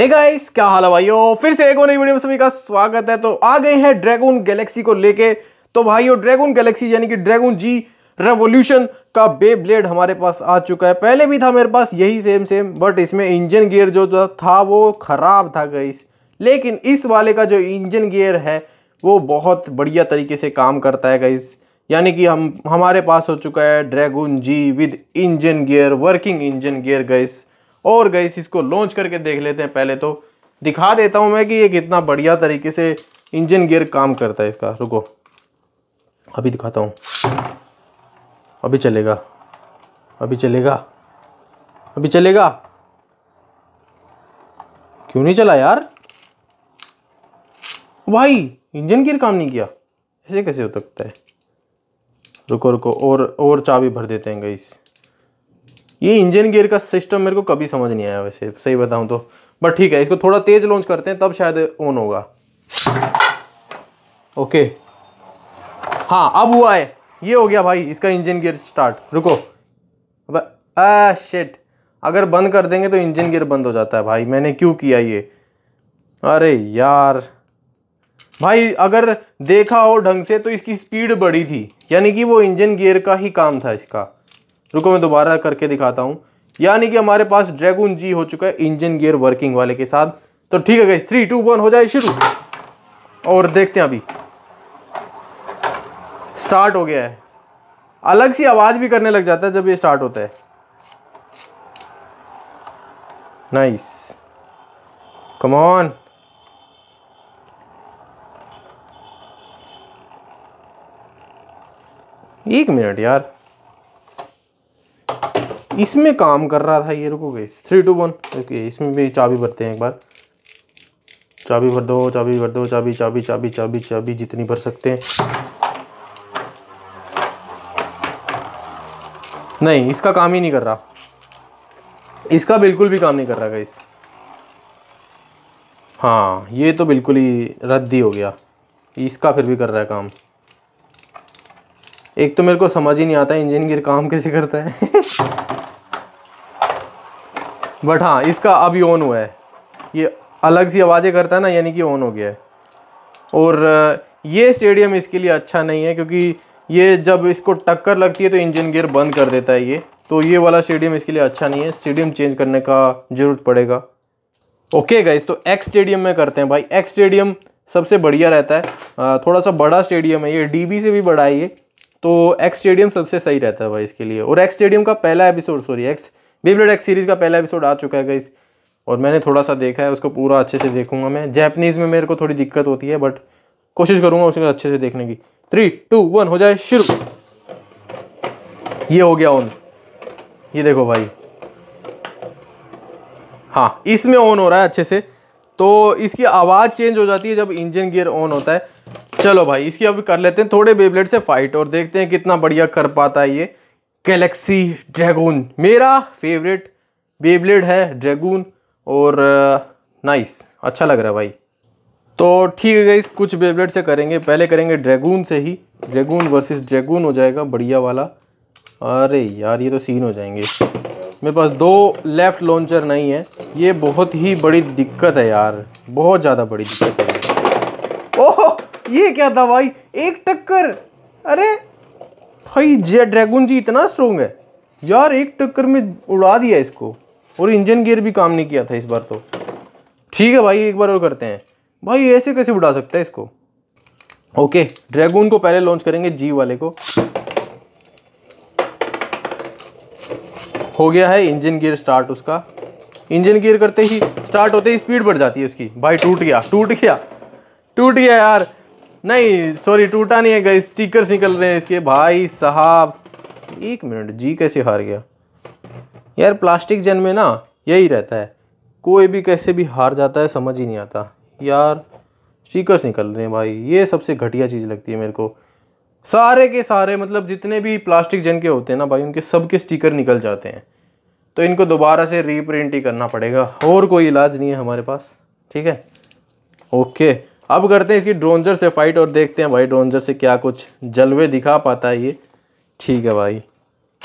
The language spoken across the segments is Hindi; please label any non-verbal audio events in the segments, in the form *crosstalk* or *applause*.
हे hey गाइस क्या हाल है भाइयों फिर से एक और नई वीडियो में सभी का स्वागत है तो आ गए हैं ड्रैगन गैलेक्सी को लेके तो भाइयों ड्रैगन गैलेक्सी यानी कि ड्रैगन जी रेवोल्यूशन का बे ब्लेड हमारे पास आ चुका है पहले भी था मेरे पास यही सेम सेम बट इसमें इंजन गियर जो था वो ख़राब था गाइस लेकिन इस वाले का जो इंजन गियर है वो बहुत बढ़िया तरीके से काम करता है गाइस यानी कि हम हमारे पास हो चुका है dragon G with engine gear working engine gear guys और गई इसको लॉन्च करके देख लेते हैं पहले तो दिखा देता हूँ मैं कि ये कितना बढ़िया तरीके से इंजन गियर काम करता है इसका रुको अभी दिखाता हूँ अभी चलेगा अभी चलेगा अभी चलेगा क्यों नहीं चला यार भाई इंजन गियर काम नहीं किया ऐसे कैसे हो सकता है रुको रुको और और चाबी भर देते हैं गई ये इंजन गियर का सिस्टम मेरे को कभी समझ नहीं आया वैसे सही बताऊँ तो बट ठीक है इसको थोड़ा तेज़ लॉन्च करते हैं तब शायद ऑन होगा ओके हाँ अब हुआ है ये हो गया भाई इसका इंजन गियर स्टार्ट रुको आ शेट अगर बंद कर देंगे तो इंजन गियर बंद हो जाता है भाई मैंने क्यों किया ये अरे यार भाई अगर देखा हो ढंग से तो इसकी स्पीड बड़ी थी यानी कि वो इंजन गियर का ही काम था इसका रुको मैं दोबारा करके दिखाता हूँ यानी कि हमारे पास ड्रैगन जी हो चुका है इंजन गियर वर्किंग वाले के साथ तो ठीक है गई थ्री टू वन हो जाए शुरू और देखते हैं अभी स्टार्ट हो गया है अलग सी आवाज़ भी करने लग जाता है जब ये स्टार्ट होता है नाइस कमॉन एक मिनट यार इसमें काम कर रहा था ये रुको गई थ्री टू वन ओके इसमें भी चाबी भरते हैं एक बार चाबी भर दो चाबी भर दो चाबी चाबी चाबी चाबी चाबी जितनी भर सकते हैं नहीं इसका काम ही नहीं कर रहा इसका बिल्कुल भी काम नहीं कर रहा गाइस हाँ ये तो बिल्कुल ही रद्द ही हो गया इसका फिर भी कर रहा है काम एक तो मेरे को समझ ही नहीं आता इंजन गिर काम कैसे करता है *laughs* बट हाँ इसका अभी ऑन हुआ है ये अलग सी आवाज़ें करता है ना यानी कि ऑन हो गया है और ये स्टेडियम इसके लिए अच्छा नहीं है क्योंकि ये जब इसको टक्कर लगती है तो इंजन गियर बंद कर देता है ये तो ये वाला स्टेडियम इसके लिए अच्छा नहीं है स्टेडियम चेंज करने का ज़रूरत पड़ेगा ओके गाइज तो एक्स स्टेडियम में करते हैं भाई एक्स स्टेडियम सबसे बढ़िया रहता है थोड़ा सा बड़ा स्टेडियम है ये डी से भी बड़ा है ये तो एक्स स्टेडियम सबसे सही रहता है भाई इसके लिए और एक्स स्टेडियम का पहला episode sorry X Beyblade X series का पहला एपिसोड आ चुका है गाइस और मैंने थोड़ा सा देखा है उसको पूरा अच्छे से देखूंगा मैं जैपनीज़ में मेरे को थोड़ी दिक्कत होती है बट कोशिश करूंगा उसको अच्छे से देखने की थ्री टू वन हो जाए शुरू ये हो गया ऑन ये देखो भाई हाँ इसमें ऑन हो रहा है अच्छे से तो इसकी आवाज़ चेंज हो जाती है जब इंजन गियर ऑन होता है चलो भाई इसकी अब कर लेते हैं थोड़े बेबलेट से फाइट और देखते हैं कितना बढ़िया कर पाता है ये गैलेक्सी ड्रैगून मेरा फेवरेट बेबलेड है ड्रैगून और नाइस अच्छा लग रहा है भाई तो ठीक है गाइस कुछ बेबलेट से करेंगे पहले करेंगे ड्रैगून से ही ड्रैगून वर्सेस ड्रैगून हो जाएगा बढ़िया वाला अरे यार ये तो सीन हो जाएंगे मेरे पास दो लेफ़्ट लॉन्चर नहीं है ये बहुत ही बड़ी दिक्कत है यार बहुत ज़्यादा बड़ी दिक्कत है ओह ये क्या था भाई एक टक्कर अरे भाई जे ड्रैगन जी इतना स्ट्रोंग है यार एक टक्कर में उड़ा दिया इसको और इंजन गियर भी काम नहीं किया था इस बार तो ठीक है भाई एक बार और करते हैं भाई ऐसे कैसे उड़ा सकता है इसको ओके ड्रैगन को पहले लॉन्च करेंगे जी वाले को हो गया है इंजन गियर स्टार्ट उसका इंजन गियर करते ही स्टार्ट होते ही स्पीड बढ़ जाती है उसकी भाई टूट गया टूट गया टूट गया यार नहीं सॉरी टूटा नहीं है गई स्टिकर्स निकल रहे हैं इसके भाई साहब एक मिनट जी कैसे हार गया यार प्लास्टिक जन में ना यही रहता है कोई भी कैसे भी हार जाता है समझ ही नहीं आता यार स्टिकर्स निकल रहे हैं भाई ये सबसे घटिया चीज़ लगती है मेरे को सारे के सारे मतलब जितने भी प्लास्टिक जन के होते हैं ना भाई उनके सब के स्टिकर निकल जाते हैं तो इनको दोबारा से रीप्रिंट ही करना पड़ेगा और कोई इलाज नहीं है हमारे पास ठीक है ओके अब करते हैं इसकी ड्रोनजर से फाइट और देखते हैं भाई ड्रोनजर से क्या कुछ जलवे दिखा पाता है ये ठीक है भाई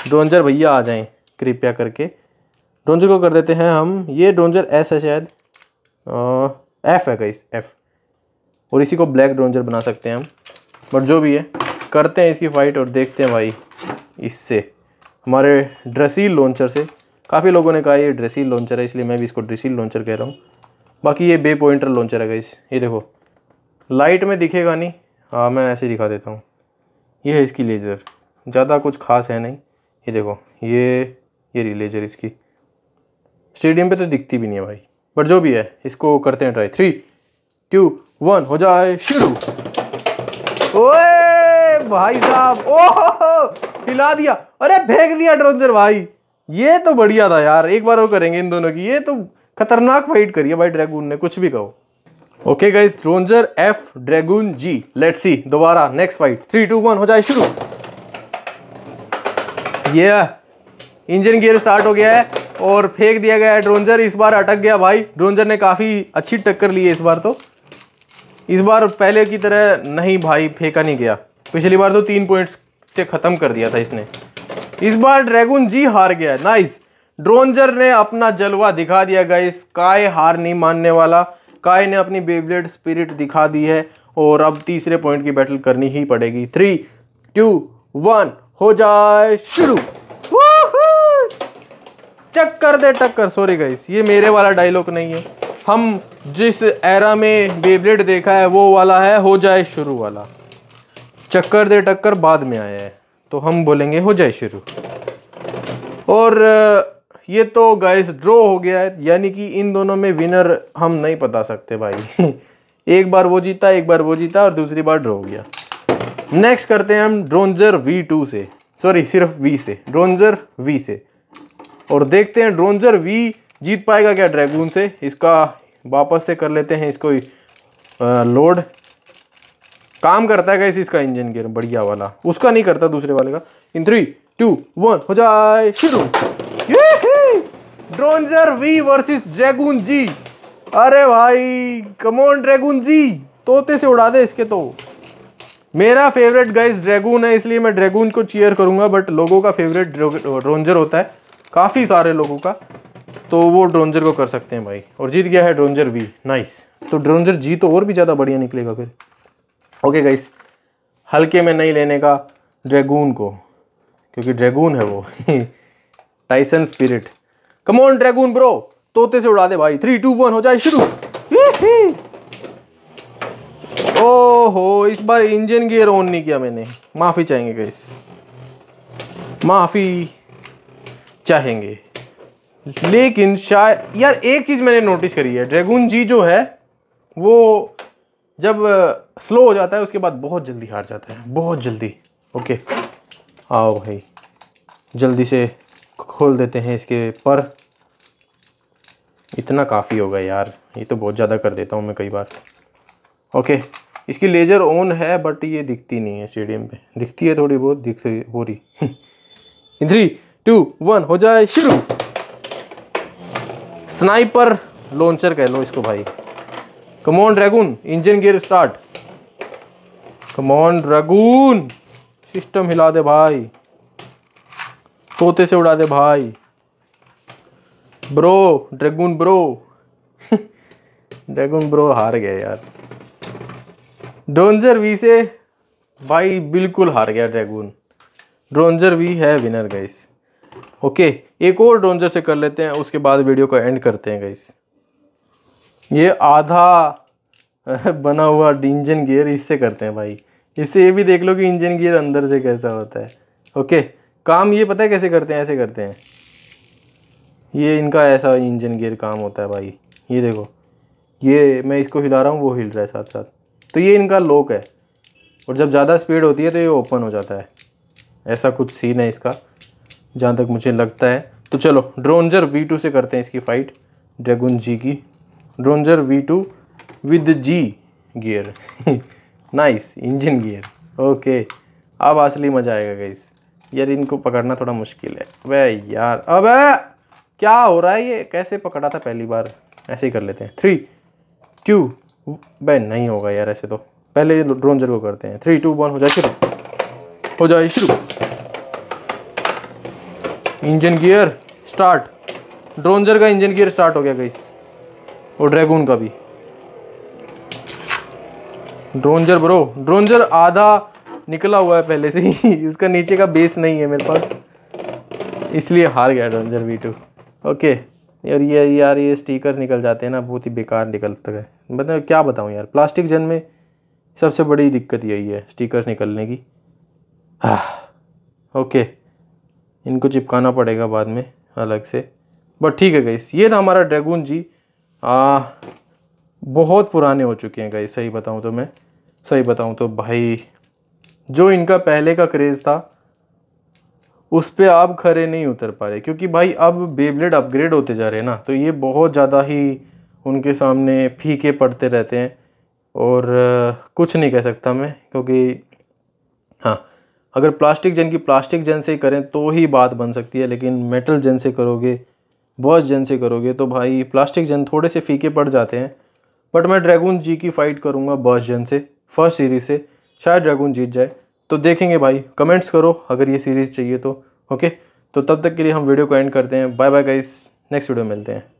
ड्रोनजर भैया आ जाएं कृपया करके ड्रोनजर को कर देते हैं हम ये ड्रोनजर एस है शायद एफ़ है गाइस एफ़ और इसी को ब्लैक ड्रोनजर बना सकते हैं हम बट जो भी है करते हैं इसकी फ़ाइट और देखते हैं भाई इससे हमारे ड्रेसील लॉन्चर से काफ़ी लोगों ने कहा ये ड्रेसील लॉन्चर है इसलिए मैं भी इसको ड्रेसील लॉन्चर कह रहा हूँ बाकी ये बे पॉइंटर लॉन्चर है गाइस ये देखो लाइट में दिखेगा नहीं हाँ मैं ऐसे दिखा देता हूँ ये है इसकी लेज़र ज़्यादा कुछ खास है नहीं ये देखो ये ये रही लेज़र इसकी स्टेडियम पे तो दिखती भी नहीं है भाई बट जो भी है इसको करते हैं ट्राई थ्री टू वन हो जाए शुरू ओए भाई साहब ओह हिला दिया अरे फेंक दिया ट्रोंजर भाई ये तो बढ़िया था यार एक बार वो करेंगे इन दोनों की ये तो खतरनाक फाइट करी है भाई ड्रैगून ने कुछ भी कहो okay guys Dranzer F Dragoon G let's see दोबारा next fight three two one हो जाए शुरू ये इंजन गियर स्टार्ट हो गया है और फेंक दिया गया है ड्रोंजर इस बार अटक गया भाई ड्रोंजर ने काफ़ी अच्छी टक्कर ली है इस बार तो इस बार पहले की तरह नहीं भाई फेंका नहीं गया पिछली बार तो तीन पॉइंट्स से ख़त्म कर दिया था इसने इस बार ड्रैगन जी हार गया नाइस ड्रोंजर ने अपना जलवा दिखा दिया गया काय हार नहीं मानने वाला काय ने अपनी बेबलेट स्पिरिट दिखा दी है और अब तीसरे पॉइंट की बैटल करनी ही पड़ेगी थ्री टू वन हो जाए शुरू चक्कर दे टक्कर सॉरी गाइस ये मेरे वाला डायलॉग नहीं है हम जिस एरा में बेबलेट देखा है वो वाला है हो जाए शुरू वाला चक्कर दे टक्कर बाद में आया है तो हम बोलेंगे हो जाए शुरू और ये तो गाइस ड्रॉ हो गया है यानी कि इन दोनों में विनर हम नहीं बता सकते भाई *laughs* एक बार वो जीता एक बार वो जीता और दूसरी बार ड्रॉ हो गया नेक्स्ट करते हैं हम ड्रोनजर वी टू से सॉरी सिर्फ वी से ड्रोनजर वी से और देखते हैं ड्रोनजर वी जीत पाएगा क्या ड्रैगून से इसका वापस से कर लेते हैं इसको लोड काम करता है कैसे इसका इंजन गियर बढ़िया वाला उसका नहीं करता दूसरे वाले का इन थ्री टू वन हो जाए शुरू Dranzer V versus Dragoon G अरे भाई कमोन ड्रैगून जी तोते से उड़ा दे इसके तो मेरा फेवरेट गाइस ड्रैगून है इसलिए मैं ड्रैगून को चीयर करूंगा बट लोगों का फेवरेट ड्रोंजर होता है काफ़ी सारे लोगों का तो वो ड्रोंजर को कर सकते हैं भाई और जीत गया है ड्रोंजर वी नाइस तो ड्रोनजर जी तो और भी ज़्यादा बढ़िया निकलेगा फिर ओके गाइस हल्के में नहीं लेने का ड्रैगून को क्योंकि ड्रैगून है वो Tyson *laughs* spirit come on Dragoon bro तोते से उड़ा दे भाई थ्री टू वन हो जाए शुरू ओहो इस बार इंजन गियर ऑन नहीं किया मैंने माफ़ी चाहेंगे गैस माफ़ी चाहेंगे लेकिन शायद यार एक चीज़ मैंने नोटिस करी है ड्रैगून जी जो है वो जब स्लो हो जाता है उसके बाद बहुत जल्दी हार जाता है बहुत जल्दी ओके आओ भाई जल्दी से खोल देते हैं इसके पर इतना काफ़ी होगा यार ये तो बहुत ज़्यादा कर देता हूँ मैं कई बार ओके इसकी लेज़र ऑन है बट ये दिखती नहीं है स्टेडियम पे दिखती है थोड़ी बहुत दिख हो रही *laughs* इन थ्री टू वन हो जाए शुरू स्नाइपर लॉन्चर कह लो इसको भाई come on Dragoon engine gear start come on Dragoon system हिला दे भाई तोते से उड़ा दे भाई bro dragon bro *laughs* dragon bro हार गया यार ड्रोंजर वी से भाई बिल्कुल हार गया ड्रैगन ड्रोंजर वी है विनर गाइस ओके एक और ड्रोनजर से कर लेते हैं उसके बाद वीडियो को एंड करते हैं गाइस ये आधा *laughs* बना हुआ इंजन गियर इससे करते हैं भाई इससे ये भी देख लो कि इंजन गियर अंदर से कैसा होता है ओके काम ये पता है कैसे करते हैं ऐसे करते हैं ये इनका ऐसा इंजन गियर काम होता है भाई ये देखो ये मैं इसको हिला रहा हूँ वो हिल रहा है साथ साथ तो ये इनका लोक है और जब ज़्यादा स्पीड होती है तो ये ओपन हो जाता है ऐसा कुछ सीन है इसका जहाँ तक मुझे लगता है तो चलो ड्रोनजर वी टू से करते हैं इसकी फ़ाइट ड्रैगन जी की Dranzer V two with G gear nice engine gear okay अब असली मज़ा आएगा गाइस यार इनको पकड़ना थोड़ा मुश्किल है अबे यार अबे क्या हो रहा है ये कैसे पकड़ा था पहली बार ऐसे ही कर लेते हैं थ्री टू भाई नहीं होगा यार ऐसे तो पहले ड्रोन जरूर करते हैं थ्री टू वन हो जाए शुरू हो जाए शुरू इंजन गियर स्टार्ट ड्रोनजर का इंजन गियर स्टार्ट हो गया गई और ड्रैगून का भी ड्रोनजर ब्रो ड्रोनजर आधा निकला हुआ है पहले से ही *laughs* उसका नीचे का बेस नहीं है मेरे पास इसलिए हार गया डॉन्जर वी टू ओके और ये यार ये स्टिकर निकल जाते हैं ना बहुत ही बेकार निकलता है मतलब क्या बताऊँ यार प्लास्टिक जन में सबसे बड़ी दिक्कत यही है स्टीकर निकलने की हाँ ओके इनको चिपकाना पड़ेगा बाद में अलग से बट ठीक है गईस ये था हमारा ड्रैगून जी आ, बहुत पुराने हो चुके हैं गई सही बताऊँ तो मैं सही बताऊँ तो भाई जो इनका पहले का क्रेज़ था उस पर आप खरे नहीं उतर पा रहे क्योंकि भाई अब बेबलेट अपग्रेड होते जा रहे हैं ना तो ये बहुत ज़्यादा ही उनके सामने फीके पड़ते रहते हैं और कुछ नहीं कह सकता मैं क्योंकि हाँ अगर प्लास्टिक जन की प्लास्टिक जन से करें तो ही बात बन सकती है लेकिन मेटल जन से करोगे बॉस जन से करोगे तो भाई प्लास्टिक जन थोड़े से फीके पड़ जाते हैं बट मैं ड्रैगन जी की फ़ाइट करूँगा बॉस जन से फर्स्ट सीरीज़ से शायद ड्रैगन जीत जाए तो देखेंगे भाई कमेंट्स करो अगर ये सीरीज़ चाहिए तो ओके तो तब तक के लिए हम वीडियो को एंड करते हैं bye bye guys next video मिलते हैं